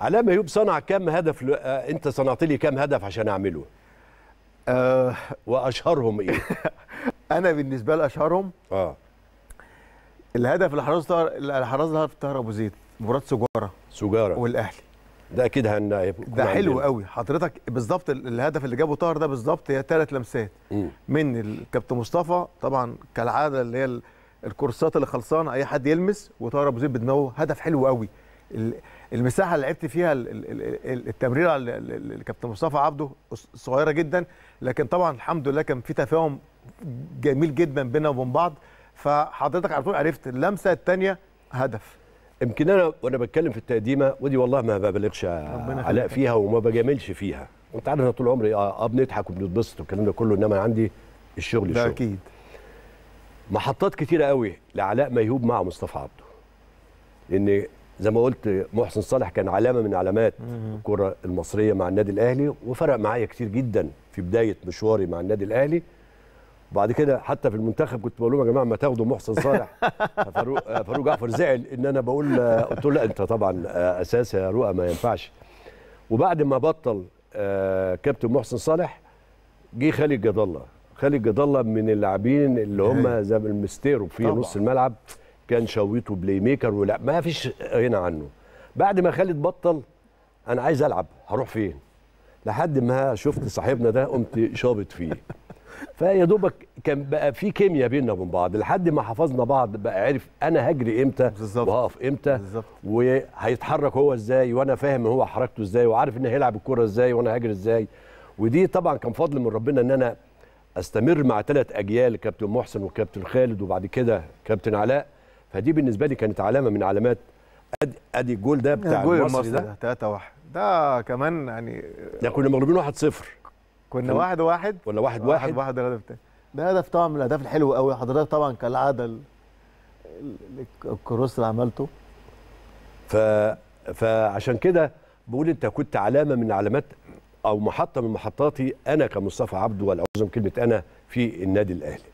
علامة ايوب صنع كم هدف ل... آه انت صنعت لي كم هدف عشان اعمله آه واشهرهم ايه انا بالنسبه لي اشهرهم اه الهدف اللي حرزته اللي حرزها في طاهر ابو زيد مباراه سجاره سجاره والاهلي ده اكيد هن ده حلو قوي حضرتك بالظبط الهدف اللي جابه طاهر ده بالظبط هي ثلاث لمسات م. من الكابتن مصطفى طبعا كالعاده اللي هي الكورسات اللي خلصانه اي حد يلمس وطاهر ابو زيد بدماغه هدف حلو قوي المساحه اللي لعبت فيها التمريره لكابتن مصطفى عبده صغيره جدا لكن طبعا الحمد لله كان في تفاهم جميل جدا بينا وبين بعض فحضرتك على طول عرفت اللمسه الثانيه هدف يمكن انا وانا بتكلم في التقديمه ودي والله ما ببالغش علاء فيها وما بجاملش فيها وانت عارف انا طول عمري آه،, اه بنضحك وبنتبسط والكلام ده كله انما عندي الشغل ده الشغل اكيد محطات كتيره قوي لعلاء ميهوب مع مصطفى عبده ان زي ما قلت محسن صالح كان علامه من علامات الكره المصريه مع النادي الاهلي وفرق معايا كتير جدا في بدايه مشواري مع النادي الاهلي وبعد كده حتى في المنتخب كنت بقول لهم يا جماعه ما تاخدوا محسن صالح فاروق فاروق جعفر زعل ان انا بقول قلت له لا انت طبعا اساس يا رؤى ما ينفعش وبعد ما بطل آه، كابتن محسن صالح جه خالد جد الله خالد جد الله من اللاعبين اللي هم زي المستيرو في نص الملعب كان شويط وبلاي ميكر ولا ما فيش غنى عنه بعد ما خالد بطل انا عايز العب هروح فين لحد ما شفت صاحبنا ده قمت شابط فيه فيا دوبك كان بقى في كيمياء بيننا وبين بعض لحد ما حفظنا بعض بقى عرف انا هجري امتى وهقف امتى وهيتحرك هو ازاي وانا فاهم هو حركته ازاي وعارف ان هيلعب الكره ازاي وانا هجري ازاي ودي طبعا كان فضل من ربنا ان انا استمر مع ثلاث اجيال كابتن محسن وكابتن خالد وبعد كده كابتن علاء فدي بالنسبه لي كانت علامه من علامات ادي ادي الجول ده بتاع الجول المصري ده 3 1 ده كمان يعني ده كنا مغلوبين 1-0 كنا 1-1 ولا 1-1 1 واحد الهدف الثاني ده هدف طبعا من الاهداف الحلوه قوي حضرتك طبعا كالعاده الكروس اللي عملته ف فعشان كده بقول انت كنت علامه من علامات او محطه من محطاتي انا كمصطفى عبده ولا كلمه انا في النادي الاهلي